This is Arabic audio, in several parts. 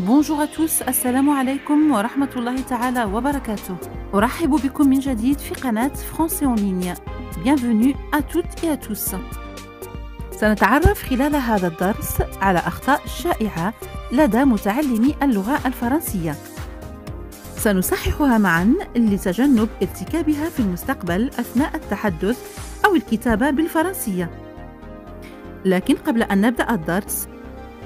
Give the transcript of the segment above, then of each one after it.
بونجور اتوس السلام عليكم ورحمة الله تعالى وبركاته أرحب بكم من جديد في قناة فرنسي أونلينيا Bienvenue à toutes et à tous سنتعرف خلال هذا الدرس على أخطاء شائعة لدى متعلمي اللغة الفرنسية سنصححها معا لتجنب ارتكابها في المستقبل أثناء التحدث أو الكتابة بالفرنسية لكن قبل أن نبدأ الدرس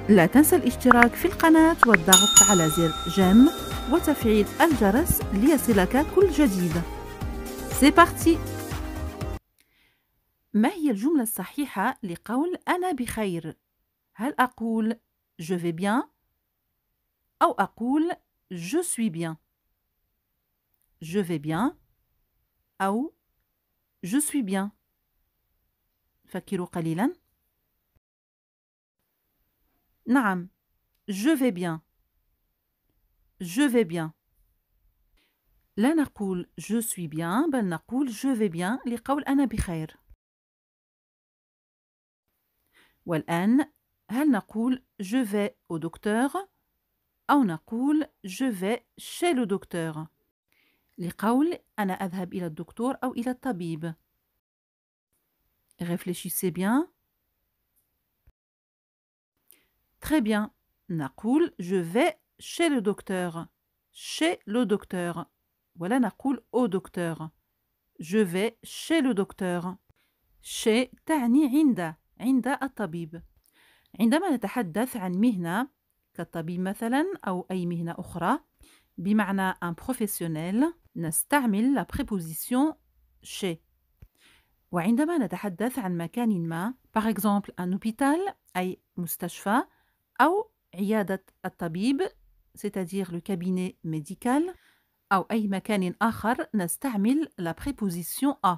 لا تنسى الاشتراك في القناة والضغط على زر جيم وتفعيل الجرس ليصلك كل جديد سي بارتي ما هي الجملة الصحيحة لقول أنا بخير؟ هل أقول je vais bien أو أقول je suis bien je vais bien أو je suis bien فكروا قليلاً نعم je vais bien je vais bien لا نقول je suis bien بل نقول je vais bien لقول أنا بخير والآن هل نقول je vais au docteur أو نقول je vais chez le docteur لقول أنا أذهب إلى الدكتور ou إلى الطبيب réfléchissez bien Très bien. Nakoul, je vais chez le docteur. Chez le docteur. Voilà Nakoul au docteur. Je vais chez le docteur. chez تعني عند عند الطبيب عندما نتحدث عن مهنة كالطبيب مثلا أو أي مهنة أخرى بمعنى un professionnel نستعمل la préposition chez وعندما نتحدث عن مكان ما par exemple un hôpital أي مستشفى أو عيادة الطبيب c'est-à-dire le cabinet médical أو أي مكان آخر نستعمل la préposition à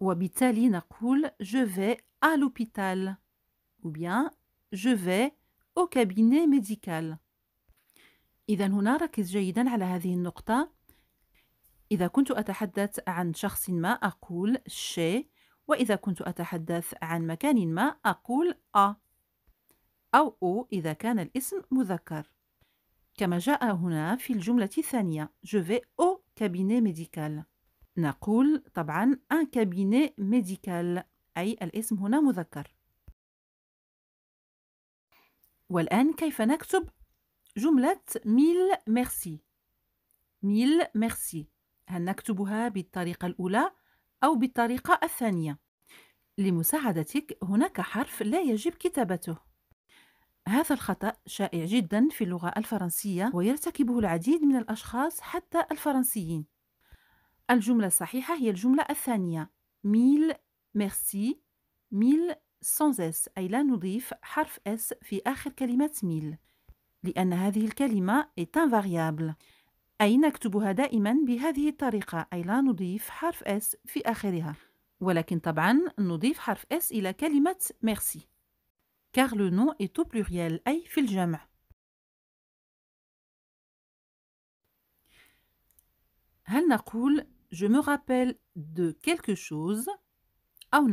وبالتالي نقول je vais à l'hôpital ou bien je vais au cabinet médical إذا هنا ركز جيدا على هذه النقطة إذا كنت أتحدث عن شخص ما أقول شي وإذا كنت أتحدث عن مكان ما أقول أ أو أو إذا كان الاسم مذكر كما جاء هنا في الجملة الثانية Je vais au cabinet médical نقول طبعا un cabinet médical أي الاسم هنا مذكر والآن كيف نكتب جملة ميل ميرسي ميل ميرسي هل نكتبها بالطريقة الأولى أو بالطريقة الثانية؟ لمساعدتك هناك حرف لا يجب كتابته هذا الخطأ شائع جدا في اللغة الفرنسية ويرتكبه العديد من الأشخاص حتى الفرنسيين الجملة الصحيحة هي الجملة الثانية ميل ميرسي ميل sans اس أي لا نضيف حرف اس في آخر كلمة ميل لأن هذه الكلمة est invariable أي نكتبها دائما بهذه الطريقة أي لا نضيف حرف اس في آخرها ولكن طبعا نضيف حرف اس إلى كلمة ميرسي car le nom est au pluriel أي jam' je me rappelle de quelque chose أو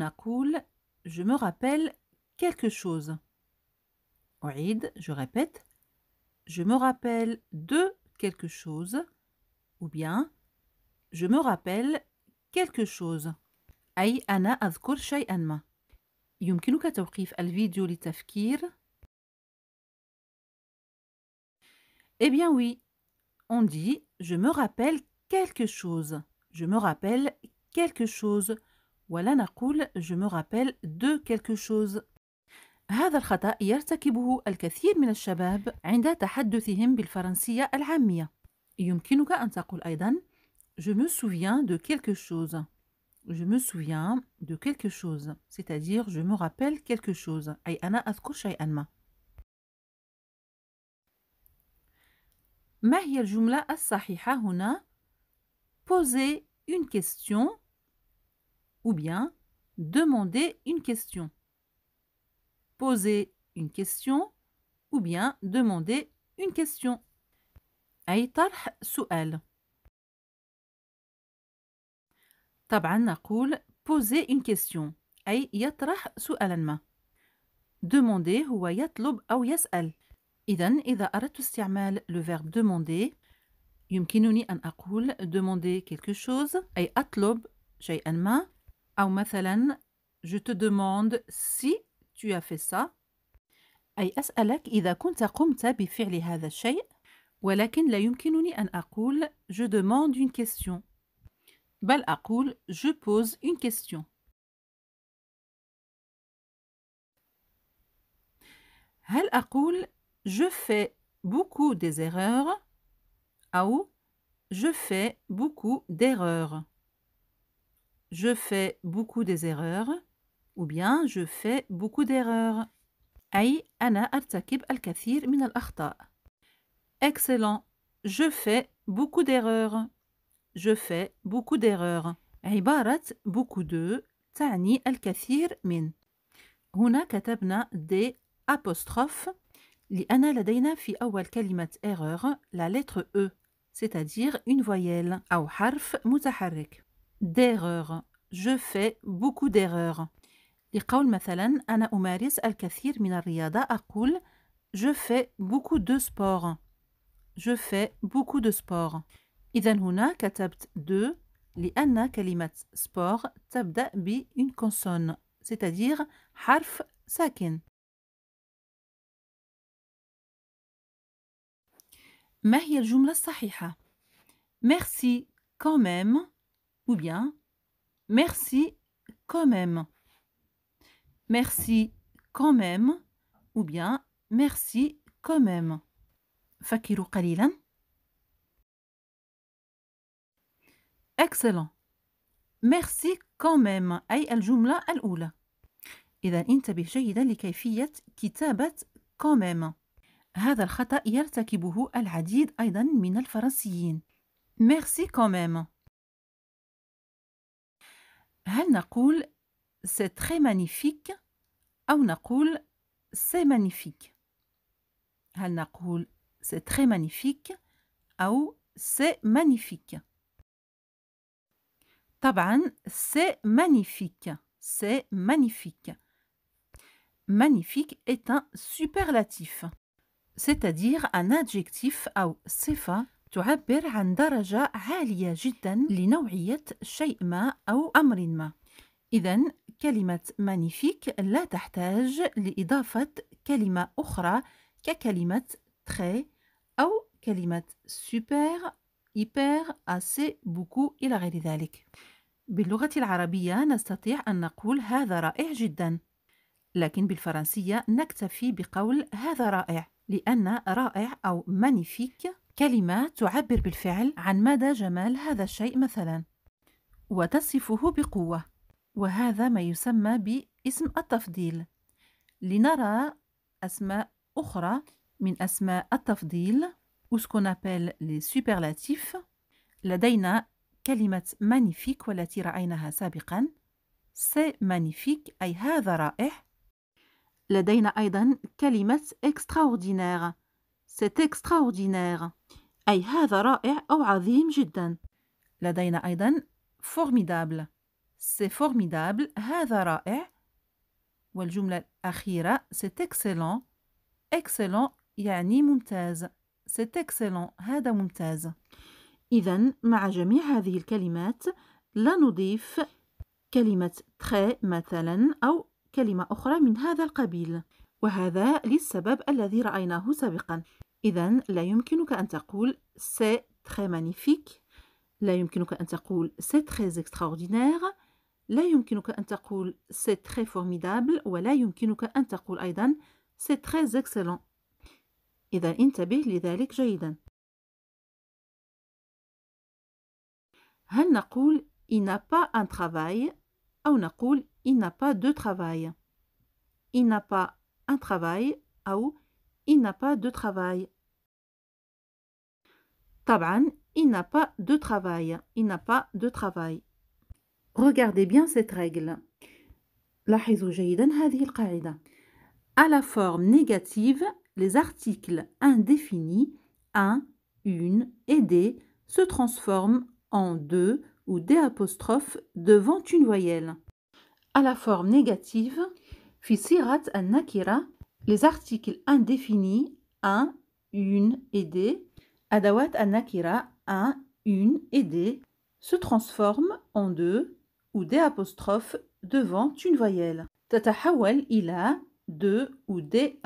je me rappelle quelque chose Oïd, je répète je me rappelle de quelque chose ou bien je me rappelle quelque chose Aïe, Anna Azkur يمكنك توقيف الفيديو للتفكير Eh bien oui, on dit je me rappelle quelque chose. Je me rappelle quelque chose. ولا نقول je me rappelle de quelque chose. هذا الخطأ يرتكبه الكثير من الشباب عند تحدثهم بالفرنسية العامية. يمكنك أن تقول أيضا je me souviens de quelque chose. je me souviens de quelque chose, c'est-à-dire je me rappelle quelque chose. أنا Anna شيئا ما. ما هي Poser une question ou bien demander une question. Poser une question ou bien demander une question. أي طرح سؤال. طبعا نقول poser une question أي يطرح سؤالا ما demander هو يطلب أو يسأل إذا إذا أردت استعمال le verbe demander يمكنني أن أقول demander quelque chose أي أطلب شيئا ما أو مثلا je te demande si tu as fait ça أي أسألك إذا كنت قمت بفعل هذا الشيء ولكن لا يمكنني أن أقول je demande une question Bal je pose une question. هل je fais beaucoup des erreurs je fais beaucoup d'erreurs. Je fais beaucoup des erreurs ou bien je fais beaucoup d'erreurs. أي al-kathir min al-akhta. Excellent. Je fais beaucoup d'erreurs. je fais beaucoup d'erreurs عبارة beaucoup de تعني الكثير من هنا كتبنا des apostrophes لأن لدينا في أول كلمة erreur la lettre E c'est-à-dire une voyelle أو حرف متحرك d'erreur je fais beaucoup d'erreurs لقول مثلا أنا أمارس الكثير من الرياضة أقول je fais beaucoup de sport je fais beaucoup de sport إذا هنا كتبت دو لأن كلمة سبور تبدأ بune consonne, c'est-à-dire حرف ساكن. ما هي الجملة الصحيحة؟ Merci quand même ou bien Merci quand même. Merci quand même ou bien Merci quand même. فكروا قليلاً. Excellent. Merci quand même أي الجملة الأولى إذا انتبه جيدا لكيفية كتابة quand même هذا الخطأ يرتكبه العديد أيضا من الفرنسيين Merci quand même هل نقول c'est très magnifique أو نقول c'est magnifique هل نقول c'est très magnifique أو c'est magnifique Taban, c'est magnifique. C'est magnifique. Magnifique est un superlatif, c'est-à-dire un adjectif ou صفة تعبر عن درجة عالية جدا لنوعية شيء ما أو أمر ما. إذا كلمة magnifique لا تحتاج لإضافة كلمة أخرى ككلمة très أو كلمة super hyper, assez, beaucoup إلى غير ذلك باللغة العربية نستطيع أن نقول هذا رائع جدا لكن بالفرنسية نكتفي بقول هذا رائع لأن رائع أو magnifique كلمة تعبر بالفعل عن مدى جمال هذا الشيء مثلا وتصفه بقوة وهذا ما يسمى باسم التفضيل لنرى أسماء أخرى من أسماء التفضيل ou ce qu'on appelle les superlatifs لدينا كلمة magnifique والتي رأيناها سابقا c'est magnifique أي هذا رائع لدينا أيضا كلمة extraordinaire c'est extraordinaire أي هذا رائع أو عظيم جدا لدينا أيضا formidable c'est formidable هذا رائع والجملة الأخيرة c'est excellent excellent يعني ممتاز C'est excellent. هذا ممتاز. إذا مع جميع هذه الكلمات لا نضيف كلمة très مثلا أو كلمة أخرى من هذا القبيل وهذا للسبب الذي رأيناه سابقا إذا لا يمكنك أن تقول c'est très magnifique لا يمكنك أن تقول c'est très extraordinaire لا يمكنك أن تقول c'est très formidable ولا يمكنك أن تقول أيضا c'est très excellent إذا انتبه لذلك جيدا هل نقول il n'a pas un travail أو نقول il n'a pas de travail il n'a pas un travail أو il n'a pas de travail طبعا il n'a pas de travail il n'a pas de travail regardez bien cette règle لاحظوا جيدا هذه القاعدة à la forme négative les articles indéfinis 1, 1 et des se transforment en 2 ou des devant une voyelle. À la forme négative, les articles indéfinis 1, une et des, 1, une et D se transforment en 2 ou des devant une voyelle. ou des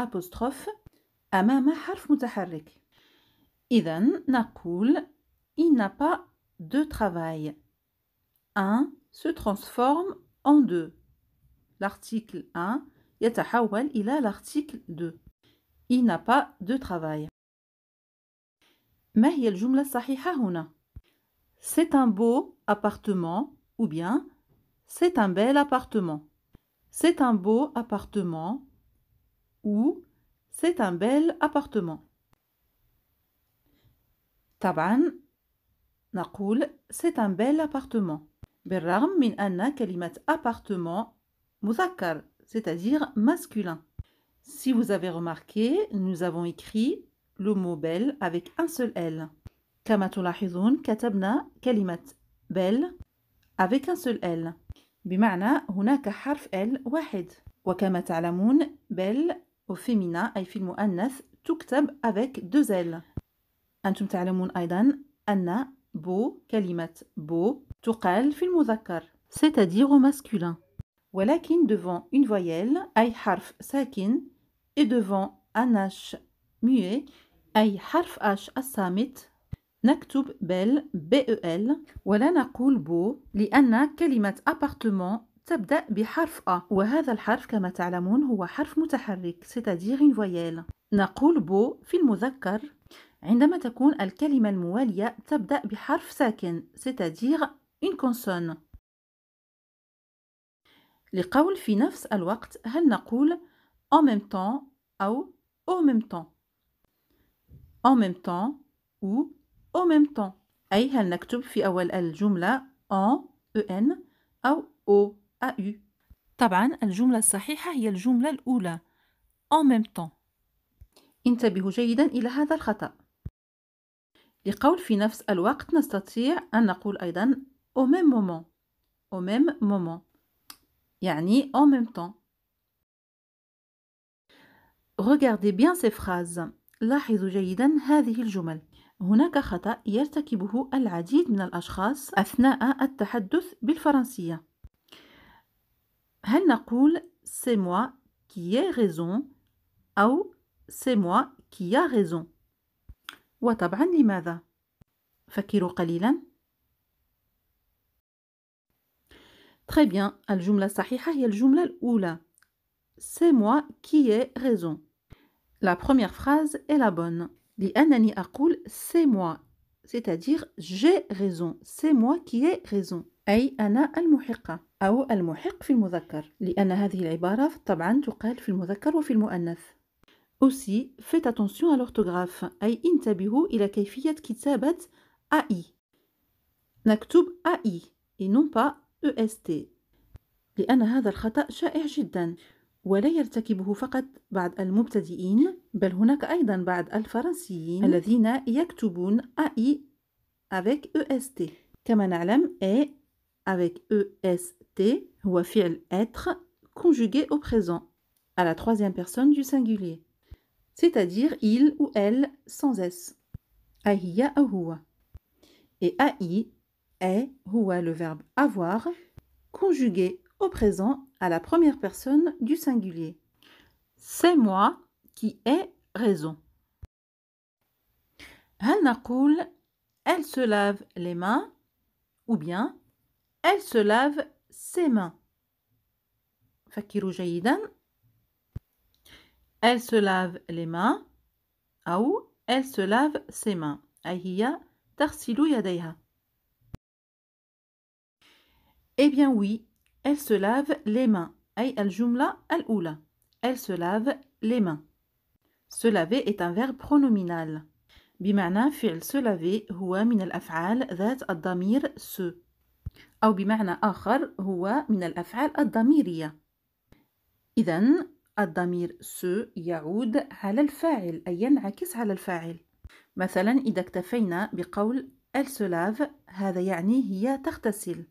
harf, حرف متحرك إذا نقول il n'a pas de travail un se transforme en deux l'article 1 il a l'article 2 il n'a pas de travail ما هي c'est un beau appartement ou bien c'est un bel appartement c'est un beau appartement ou c'est un bel appartement. طبعا نقول c'est un bel appartement. بالرغم min أن kalimat appartement مذكر c'est-à-dire masculin. Si vous avez remarqué, nous avons écrit le mot bel avec un seul L. كما تلاحظون كتبنا كلمة bel avec un seul L. بمعنى هناك حرف L واحد. وكما تعلمون bel au féminin أي في المؤنث تكتب avec deux L أنتم تعلمون أيضا أن بو كلمة بو تقال في المذكر c'est-à-dire au masculin ولكن devant une voyelle أي حرف ساكن et devant un H muet أي حرف H الصامت نكتب بل بل ولا نقول بو لأن كلمة appartement تبدأ بحرف أ وهذا الحرف كما تعلمون هو حرف متحرك ستادير فويال نقول بو في المذكر عندما تكون الكلمة الموالية تبدأ بحرف ساكن ستادير une consonne لقول في نفس الوقت هل نقول en même temps أو au même temps en même temps ou au même temps أي هل نكتب في أول الجملة en en أو au eu. طبعا الجملة الصحيحة هي الجملة الأولى en même temps. انتبهوا جيدا إلى هذا الخطأ. لقول في نفس الوقت نستطيع أن نقول أيضا au même moment au même moment يعني en même temps Regardez bien ces phrases لاحظوا جيدا هذه الجمل هناك خطأ يرتكبه العديد من الأشخاص أثناء التحدث بالفرنسية هل نقول c'est moi qui ai raison ou « c'est moi qui a raison وطبعا لماذا؟ فكروا قليلا Très bien, phrase الصحيحة هي الجملة C'est moi qui ai raison La première phrase est la bonne لأنني أقول c'est moi c'est-à-dire j'ai raison, c'est moi qui ai raison أي أنا المحقة أو المحق في المذكر لأن هذه العبارة طبعا تقال في المذكر وفي المؤنث Aussi, faites attention à l'orthographe أي انتبهوا إلى كيفية كتابة أي نكتب أي et non pas EST لأن هذا الخطأ شائع جدا ولا يرتكبه فقط بعض المبتدئين بل هناك أيضا بعض الفرنسيين الذين يكتبون أي avec EST كما نعلم أي avec E-S-T, EST, wafiel être, conjugué au présent, à la troisième personne du singulier, c'est-à-dire il ou elle sans S. Ahiya hua. Et ai est hua, le verbe avoir, conjugué au présent à la première personne du singulier. C'est moi qui ai raison. cool, elle se lave les mains ou bien elle se lave ses mains. فكروا Elle se lave les mains. Ou elle se lave ses mains. Ahiya. هي Eh bien oui, elle se lave les mains. jumla al oula Elle se lave les mains. Se laver est un verbe pronominal. Bimana fi'l se laver هو من الأفعال ذات se. أو بمعنى آخر هو من الأفعال الضميرية إذا الضمير سو يعود على الفاعل أي ينعكس على الفاعل مثلا إذا اكتفينا بقول elle se هذا يعني هي تغتسل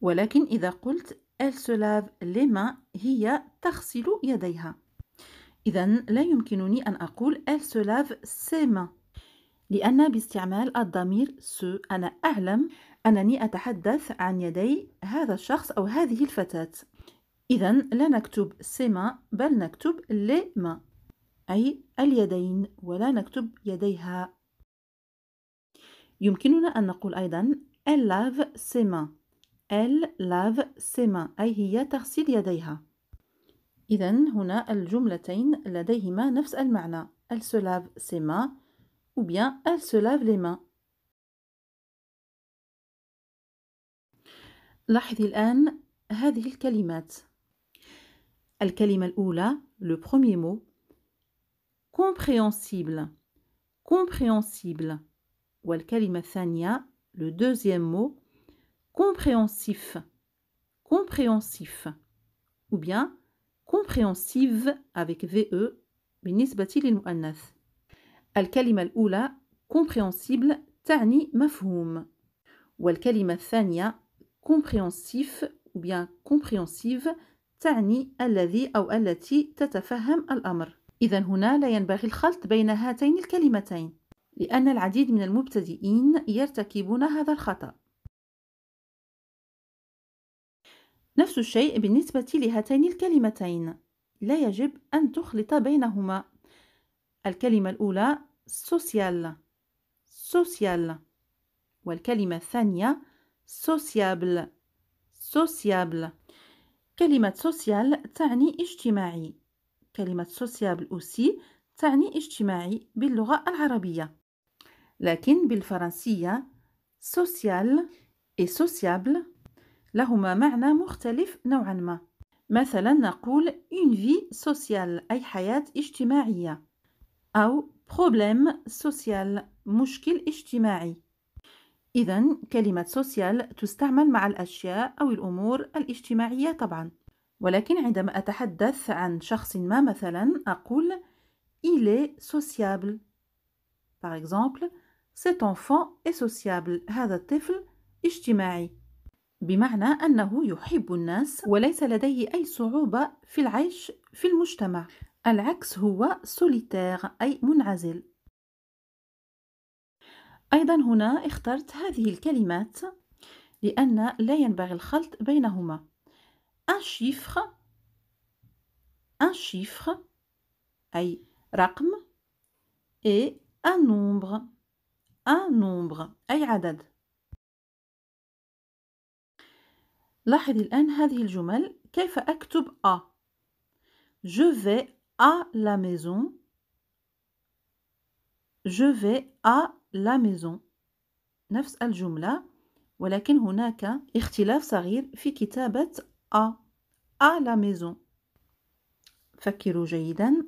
ولكن إذا قلت elle se lave هي تغسل يديها إذا لا يمكنني أن أقول elle se lave لأن باستعمال الضمير سو أنا أعلم أنني أتحدث عن يدي هذا الشخص أو هذه الفتاة إذا لا نكتب سيما بل نكتب ما أي اليدين ولا نكتب يديها يمكننا أن نقول أيضا elle lave ses mains elle lave ses mains أي هي تغسل يديها إذا هنا الجملتين لديهما نفس المعنى elle se lave ses mains ou bien elle se lave les mains. لاحظي الآن هذه الكلمات الكلمة الأولى le premier mot compréhensible compréhensible والكلمة الثانية le deuxième mot compréhensif compréhensif ou bien compréhensive avec VE بالنسبة للمؤنث الكلمة الأولى compréhensible تعني مفهوم والكلمة الثانية compréhensif أو bien compréhensive تعني الذي أو التي تتفهم الأمر إذا هنا لا ينبغي الخلط بين هاتين الكلمتين لأن العديد من المبتدئين يرتكبون هذا الخطأ نفس الشيء بالنسبة لهاتين الكلمتين لا يجب أن تخلط بينهما الكلمة الأولى سوسيال سوسيال والكلمة الثانية سوسيابل سوسيابل كلمة سوسيال تعني اجتماعي كلمة سوسيابل أوسي تعني اجتماعي باللغة العربية لكن بالفرنسية سوسيال et sociable لهما معنى مختلف نوعا ما مثلا نقول une vie sociale أي حياة اجتماعية أو بروبليم سوسيال مشكل اجتماعي إذا كلمة سوسيال تستعمل مع الأشياء أو الأمور الاجتماعية طبعا ولكن عندما أتحدث عن شخص ما مثلا أقول Il est sociable Par exemple Cet enfant est sociable هذا الطفل اجتماعي بمعنى أنه يحب الناس وليس لديه أي صعوبة في العيش في المجتمع العكس هو سوليتير أي منعزل أيضا هنا اخترت هذه الكلمات لأن لا ينبغي الخلط بينهما un chiffre un chiffre أي رقم et un nombre un nombre أي عدد لاحظي الآن هذه الجمل كيف أكتب أ je vais à la maison. Je vais à la maison. نفس الجملة ولكن هناك اختلاف صغير في كتابة à à la maison. فكروا جيدا.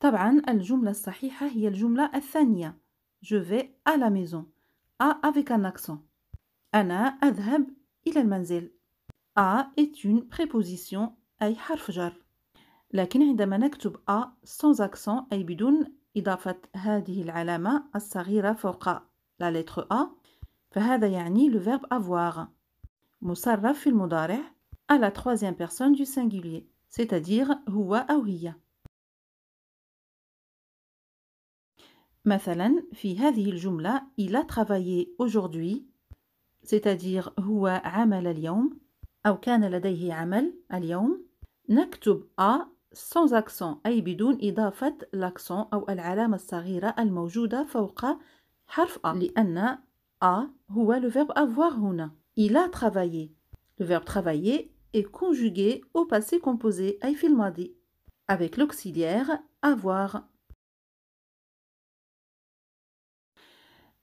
طبعا الجملة الصحيحة هي الجملة الثانية. Je vais à la maison. à avec un accent. أنا أذهب إلى المنزل. à est une préposition أي حرف جر. لكن عندما نكتب أ sans accent أي بدون إضافة هذه العلامة الصغيرة فوق لا lettre أ فهذا يعني le verbe avoir مصرف في المضارع à la troisième personne du singulier c'est-à-dire هو أو هي مثلا في هذه الجملة il a travaillé aujourd'hui c'est-à-dire هو عمل اليوم أو كان لديه عمل اليوم نكتب أ sans accent أي بدون إضافة l'accent أو العلامة الصغيرة الموجودة فوق حرف A لأن A هو le verbe avoir هنا il a travaillé le verbe travailler est conjugué au passé composé أي في avec l'auxiliaire avoir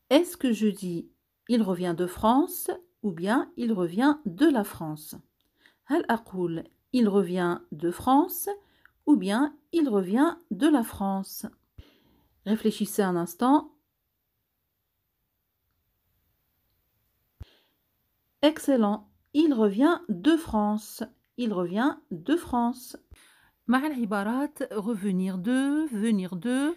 Est-ce que je dis il revient de France ou bien il revient de la France هل أقول il revient de France ou bien il revient de la France. Réfléchissez un instant. Excellent. Il revient de France. Il revient de France. مع ibarat revenir de, venir de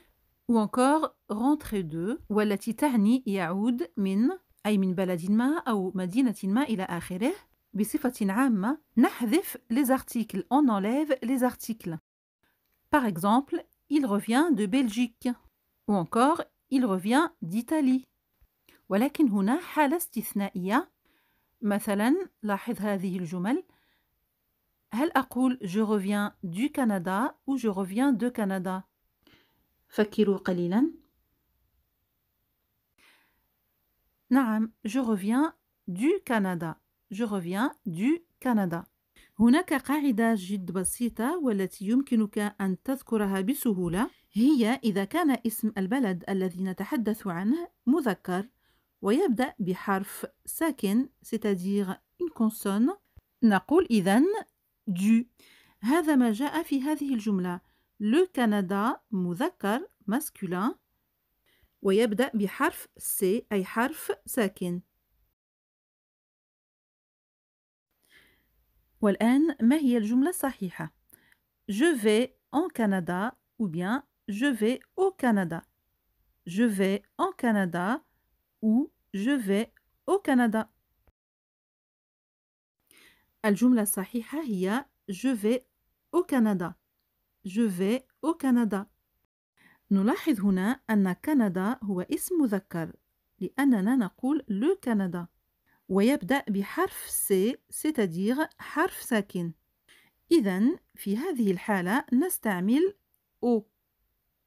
ou encore rentrer de والتي تعني Min. من min من بلد ou madinatin مدينة ما إلى آخره بصفة عامة نحذف les articles on enlève les articles par exemple, il revient de Belgique ou encore il revient d'Italie. ولكن هنا حالة استثنائية مثلا لاحظ هذه الجمل هل أقول je reviens du Canada ou je reviens de Canada فكروا قليلا نعم je reviens du Canada je reviens du Canada هناك قاعدة جد بسيطة والتي يمكنك أن تذكرها بسهولة هي إذا كان اسم البلد الذي نتحدث عنه مذكر ويبدأ بحرف ساكن c'est-à-dire une consonne نقول إذن du هذا ما جاء في هذه الجملة لو كندا مذكر masculin ويبدأ بحرف سي أي حرف ساكن والآن ما هي الجملة الصحيحة؟ Je vais en Canada ou bien Je vais au Canada. Je vais en Canada ou Je vais au Canada. الجملة الصحيحة هي Je vais au Canada. Je vais au Canada. نلاحظ هنا أن كندا هو اسم مذكر لأننا نقول لو كندا ويبدأ بحرف c'est-à-dire حرف ساكن إذا في هذه نستعمل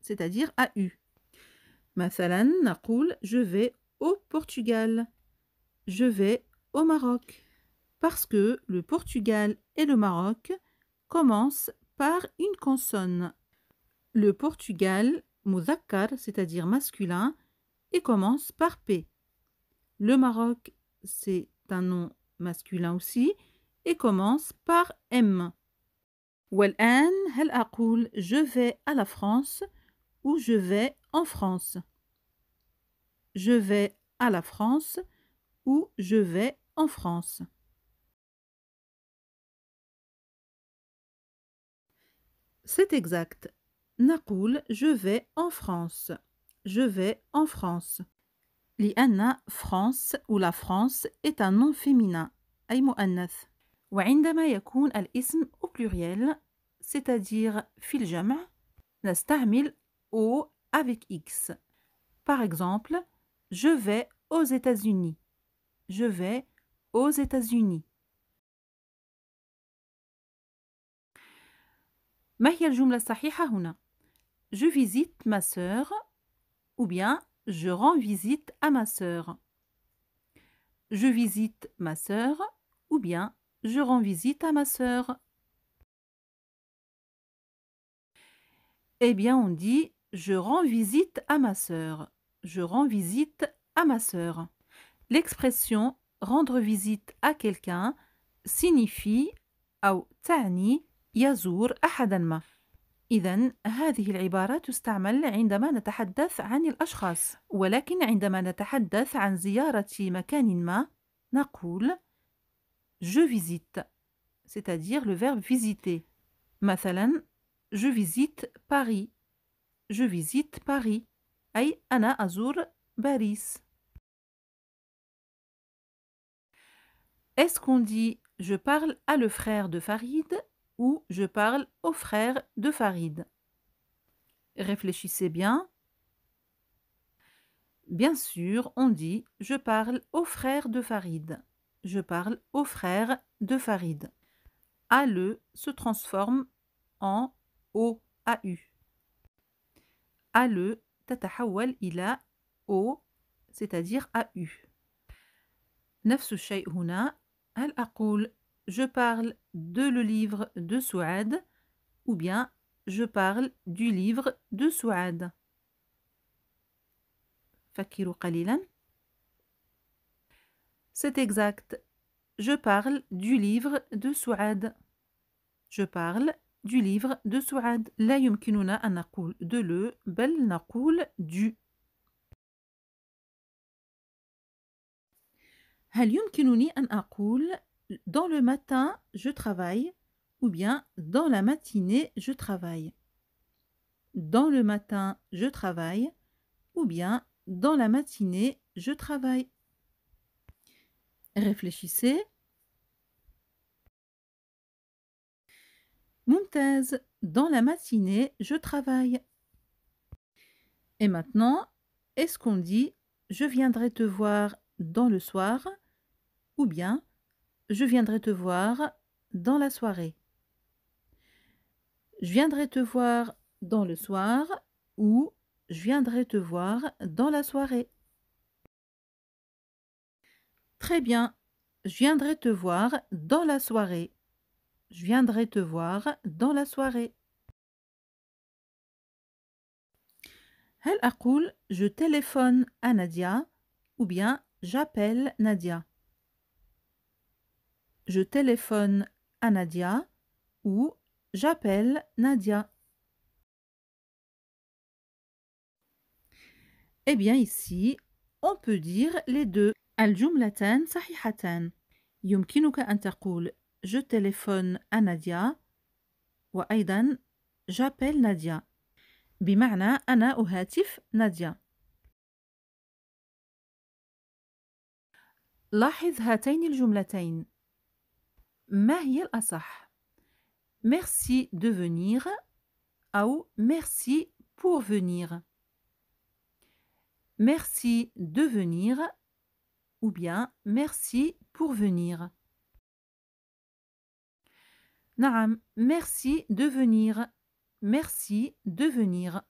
c'est-à-dire AU مثلا نقول je vais au Portugal je vais au Maroc parce que le Portugal et le Maroc commencent par une consonne. Le Portugal, muzakkar, c'est-à-dire masculin, et commence par P. Le Maroc c'est un nom masculin aussi, et commence par M. والآن a cool. je vais à la France ou je vais en France Je vais à la France ou je vais en France. C'est exact. je vais en France. Je vais en France. لأن France ou la France est un nom féminin il y a al-ism au pluriel c'est-à-dire في on utilise « au avec x par exemple je vais aux États-Unis je vais aux États-Unis Ma la الجملة correcte ici je visite ma soeur ou bien je rends visite à ma sœur. Je visite ma sœur ou bien je rends visite à ma sœur. Eh bien, on dit je rends visite à ma sœur. Je rends visite à ma sœur. L'expression rendre visite à quelqu'un signifie au tani yazur ahadanma. إذا هذه العبارة تستعمل عندما نتحدث عن الأشخاص، ولكن عندما نتحدث عن زيارة مكان ما، نقول je visite, c'est-à-dire le verbe visiter. مثلا je visite Paris. Je visite Paris. أي أنا أزور باريس. Est-ce qu'on dit je parle à le frère de Farid ou je parle au frère de Farid. Réfléchissez bien. Bien sûr, on dit je parle au frère de Farid. Je parle au frère de Farid. ALE se transforme en O AU. ALE il a O c'est-à-dire AU. نفس الشيء هنا al أقول je parle de le livre de Souad ou bien je parle du livre de Souad. C'est exact. Je parle du livre de Souad. Je parle du livre de Souad. La yumkinuna an de le bel Nakul du. هل يمكنني أن أقول dans le matin, je travaille ou bien dans la matinée, je travaille. Dans le matin, je travaille ou bien dans la matinée, je travaille. Réfléchissez. Montez, dans la matinée, je travaille. Et maintenant, est-ce qu'on dit je viendrai te voir dans le soir ou bien je viendrai te voir dans la soirée. Je viendrai te voir dans le soir ou je viendrai te voir dans la soirée. Très bien. Je viendrai te voir dans la soirée. Je viendrai te voir dans la soirée. je téléphone à Nadia ou bien j'appelle Nadia Je téléphone à Nadia ou j'appelle Nadia. Eh bien ici, on peut dire les deux. الجملتان صحيحتان. يمكنك أن تقول je téléphone à Nadia وأيضا j'appelle Nadia بمعنى أنا أهاتف ناديا. لاحظ هاتين الجملتين Merci de venir ou merci pour venir. Merci de venir ou bien merci pour venir. naram merci de venir. Merci de venir.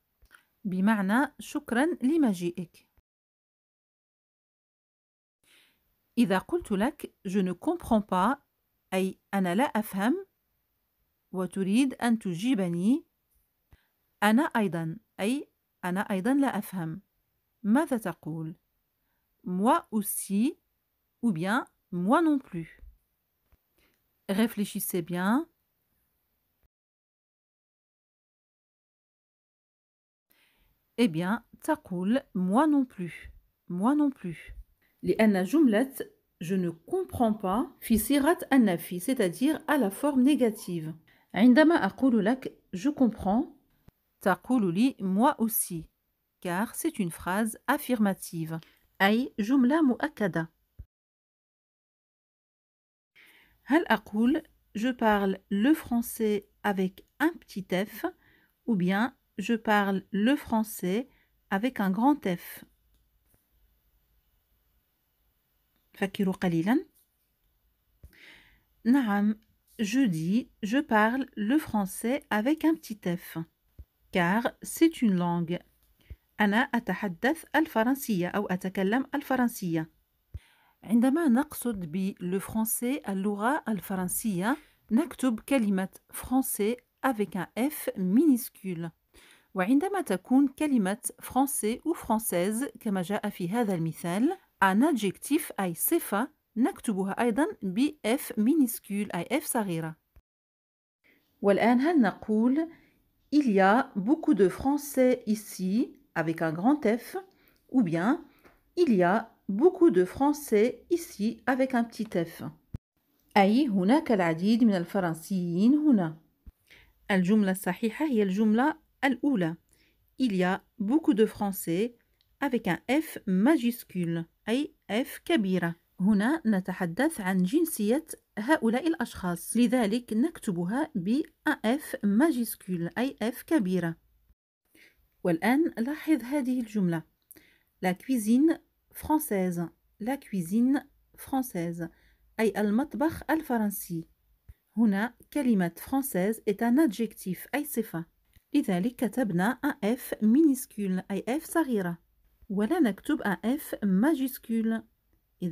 بمعنى shukran لمجيئك. إذا قلت je ne comprends pas Anna la FM. Ou à tu le dis, Antoujibani. Aïe, Anna la FM. Mata ta'koul. Moi aussi. Ou bien, moi non plus. Réfléchissez bien. Eh bien, ta'koul, moi non plus. Moi non plus. Les années joumlet je ne comprends pas fit Sirat c'est-à-dire à la forme négative عندما أقول je comprends تقول لي moi aussi car c'est une phrase affirmative jumla mu akada »« هل اقول je parle le français avec un petit f ou bien je parle le français avec un grand F فكروا قليلا نعم je dis je parle le français avec un petit f car c'est une langue أنا أتحدث الفرنسية أو أتكلم الفرنسية عندما نقصد ب le français اللغة الفرنسية نكتب كلمة français avec un F minuscule وعندما تكون كلمة français ou française كما جاء في هذا المثال an adjectif أي صفة نكتبها أيضا ب F minuscule أي F صغيرة والآن هل نقول Il y a beaucoup de Français ici avec un grand F ou bien Il y a beaucoup de Français ici avec un petit F أي هناك العديد من الفرنسيين هنا الجملة الصحيحة هي الجملة الأولى Il y a beaucoup de Français avec un F majuscule أي F كبيرة هنا نتحدث عن جنسية هؤلاء الأشخاص لذلك نكتبها ب F majuscule أي F كبيرة والآن لاحظ هذه الجملة La cuisine française La cuisine française أي المطبخ الفرنسي هنا كلمة française est un adjectif أي صفة لذلك كتبنا un F minuscule أي F صغيرة ولا نكتب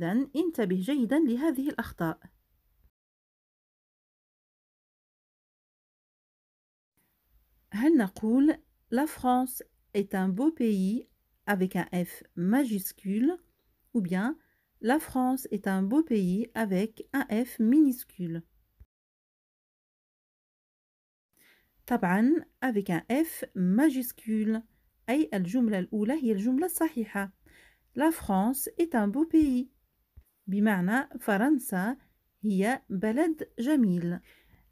انتبه جيدا لهذه الأخطاء هل نقول La France est un beau pays avec un F majuscule ou bien La France est un beau pays avec un F minuscule طبعا avec un F majuscule أي الجملة الأولى هي الجملة الصحيحة لا فرانس est un beau pays بمعنى فرنسا هي بلد جميل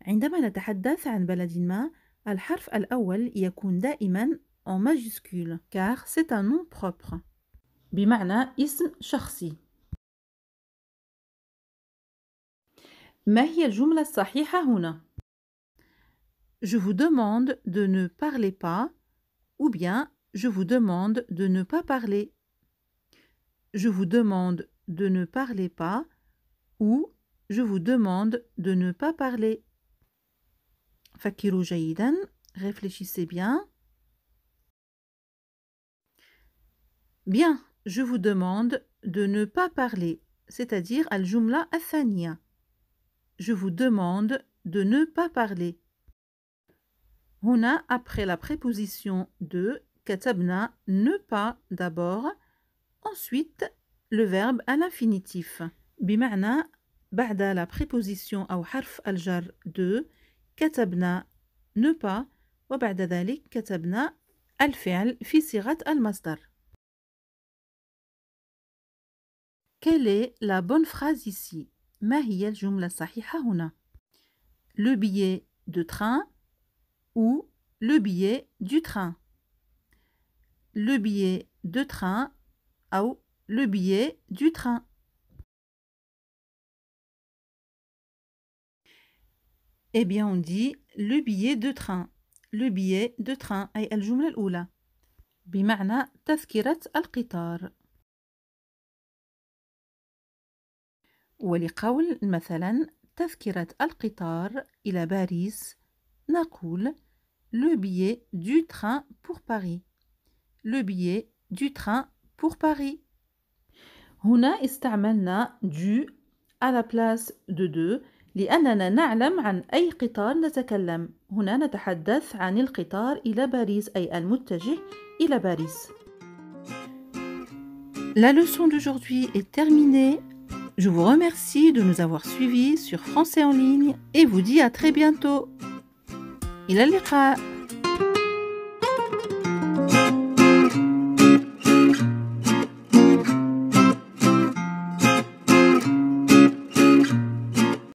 عندما نتحدث عن بلد ما الحرف الأول يكون دائما en majuscule car c'est un nom propre بمعنى اسم شخصي ما هي الجملة الصحيحة هنا؟ Je vous demande de ne parler pas ou bien Je vous demande de ne pas parler. Je vous demande de ne parler pas ou je vous demande de ne pas parler. Fakiru réfléchissez bien. Bien, je vous demande de ne pas parler, c'est-à-dire al-jumla Je vous demande de ne pas parler. On a après la préposition de katabna ne pas d'abord, ensuite le verbe à l'infinitif. Bima'na, ba'da la préposition ou harf al de katabna ne pas, wa ba'da dhalik katabna al-fi'l fi al-masdar. Quelle est la bonne phrase ici Ma Le billet de train ou le billet du train le billet de train ou le billet du train. Eh bien, on dit le billet de train. Le billet de train la الجملة الأولى بمعنى تذكرة القطار ولقول مثلا تذكرة القطار إلى باريس نقول le billet du train pour Paris le billet du train pour Paris. هنا استعملنا du à la place de de لأننا نعلم عن أي قطار نتكلم هنا نتحدث عن القطار إلى باريس أي المتجه إلى باريس La leçon d'aujourd'hui est terminée. Je vous remercie de nous avoir suivis sur Français en ligne et vous dis à très bientôt. Il a